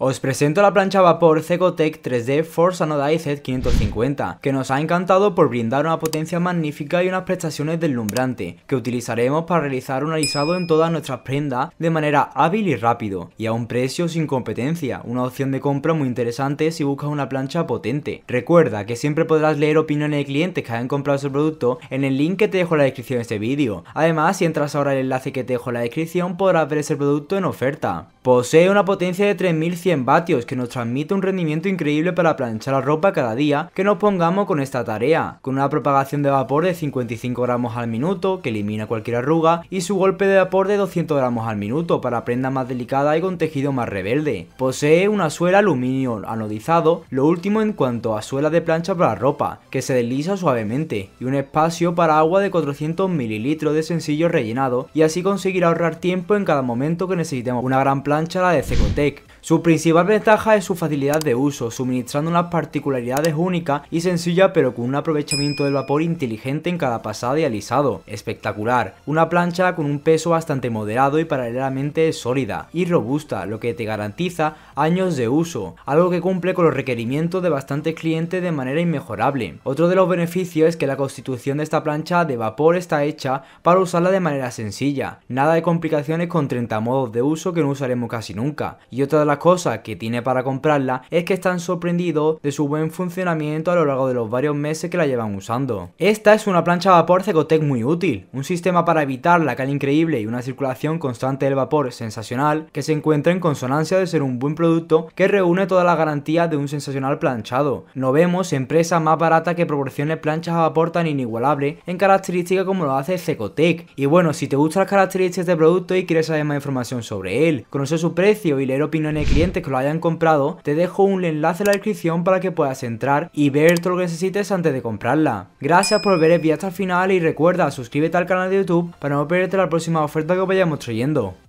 Os presento la plancha vapor Cecotec 3D Force ANODIZED 550 que nos ha encantado por brindar una potencia magnífica y unas prestaciones deslumbrante, que utilizaremos para realizar un alisado en todas nuestras prendas de manera hábil y rápido, y a un precio sin competencia, una opción de compra muy interesante si buscas una plancha potente. Recuerda que siempre podrás leer opiniones de clientes que hayan comprado su producto en el link que te dejo en la descripción de este vídeo. Además, si entras ahora al enlace que te dejo en la descripción, podrás ver ese producto en oferta. Posee una potencia de 3100 vatios que nos transmite un rendimiento increíble para planchar la ropa cada día que nos pongamos con esta tarea, con una propagación de vapor de 55 gramos al minuto que elimina cualquier arruga y su golpe de vapor de 200 gramos al minuto para prenda más delicada y con tejido más rebelde. Posee una suela aluminio anodizado, lo último en cuanto a suela de plancha para ropa, que se desliza suavemente, y un espacio para agua de 400 mililitros de sencillo rellenado y así conseguir ahorrar tiempo en cada momento que necesitemos una gran plancha la de Cecotec. Su principal ventaja es su facilidad de uso, suministrando unas particularidades únicas y sencillas pero con un aprovechamiento del vapor inteligente en cada pasada y alisado. Espectacular, una plancha con un peso bastante moderado y paralelamente sólida y robusta, lo que te garantiza años de uso, algo que cumple con los requerimientos de bastantes clientes de manera inmejorable. Otro de los beneficios es que la constitución de esta plancha de vapor está hecha para usarla de manera sencilla, nada de complicaciones con 30 modos de uso que no usaremos casi nunca. Y otra de las cosas que tiene para comprarla es que están sorprendidos de su buen funcionamiento a lo largo de los varios meses que la llevan usando. Esta es una plancha a vapor Cecotec muy útil, un sistema para evitar la cal increíble y una circulación constante del vapor sensacional que se encuentra en consonancia de ser un buen producto que reúne todas las garantías de un sensacional planchado. No vemos empresa más barata que proporcione planchas a vapor tan inigualable en características como lo hace Cecotec. Y bueno, si te gustan las características de producto y quieres saber más información sobre él, con su precio y leer opiniones de clientes que lo hayan comprado, te dejo un enlace en la descripción para que puedas entrar y ver todo lo que necesites antes de comprarla. Gracias por ver el vídeo hasta el final y recuerda suscríbete al canal de YouTube para no perderte la próxima oferta que vayamos trayendo.